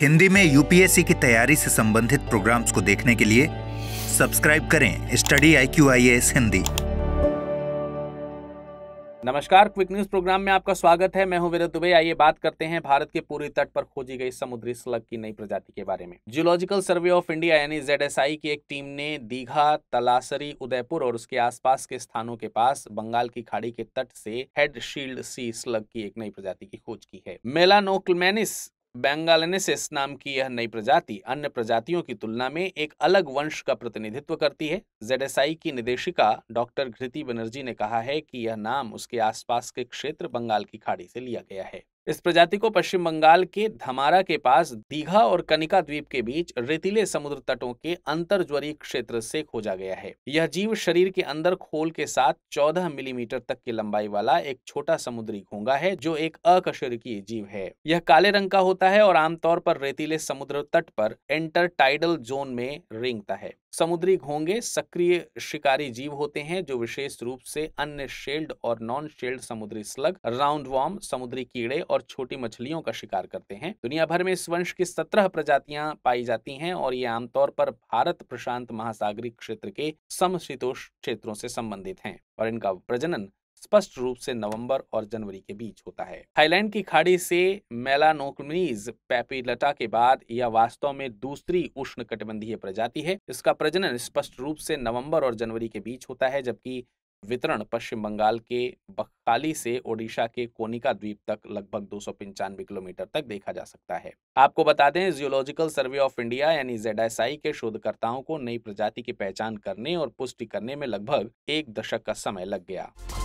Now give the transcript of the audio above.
हिंदी में यूपीएससी की तैयारी से संबंधित प्रोग्राम्स को देखने के लिए सब्सक्राइब करें study I Q I S Hindi नमस्कार क्विक न्यूज प्रोग्राम में आपका स्वागत है मैं हूं वीरत दुबे आइए बात करते हैं भारत के पूर्वी तट पर खोजी गई समुद्री स्लग की नई प्रजाति के बारे में जियोलॉजिकल सर्वे ऑफ इंडिया यानी जेड की एक टीम ने दीघा तलासरी उदयपुर और उसके आसपास के स्थानों के पास बंगाल की खाड़ी के तट से हेड शील्ड सी स्लग की एक नई प्रजाति की खोज की है मेलानोक्लमेनिस बैंगालनेसिस नाम की यह नई प्रजाति अन्य प्रजातियों की तुलना में एक अलग वंश का प्रतिनिधित्व करती है जेडेसआई की निदेशिका डॉक्टर घृति बनर्जी ने कहा है कि यह नाम उसके आसपास के क्षेत्र बंगाल की खाड़ी से लिया गया है इस प्रजाति को पश्चिम बंगाल के धमारा के पास दीघा और कनिका द्वीप के बीच रेतीले समुद्र तटों के अंतरज्वरी क्षेत्र से खोजा गया है यह जीव शरीर के अंदर खोल के साथ 14 मिलीमीटर तक की लंबाई वाला एक छोटा समुद्री घोंगा है जो एक अकशेरुकीय जीव है यह काले रंग का होता है और आमतौर पर रेतीले समुद्र तट पर टाइडल जोन में रिंगता है समुद्री घोंगे सक्रिय शिकारी जीव होते हैं जो विशेष रूप से अन्य शेल्ड और नॉन शेल्ड समुद्री स्लग राउंड वॉर्म समुद्री कीड़े और और छोटी मछलियों का शिकार करते हैं दुनिया भर में इस वंश की सत्रह प्रजातियां पाई जाती हैं और ये आमतौर पर भारत प्रशांत महासागरी क्षेत्र के समशीतोष क्षेत्रों से संबंधित हैं और इनका प्रजनन स्पष्ट रूप से नवंबर और जनवरी के बीच होता है थाईलैंड की खाड़ी से मेलानोकनीज पैपीलटा के बाद यह वास्तव में दूसरी उष्ण कटिबंधीय प्रजाति है इसका प्रजनन स्पष्ट रूप से नवंबर और जनवरी के बीच होता है जबकि वितरण पश्चिम बंगाल के बखाली से ओडिशा के कोनिका द्वीप तक लगभग दो किलोमीटर तक देखा जा सकता है आपको बता दें जियोलॉजिकल सर्वे ऑफ इंडिया यानी जेड के शोधकर्ताओं को नई प्रजाति की पहचान करने और पुष्टि करने में लगभग एक दशक का समय लग गया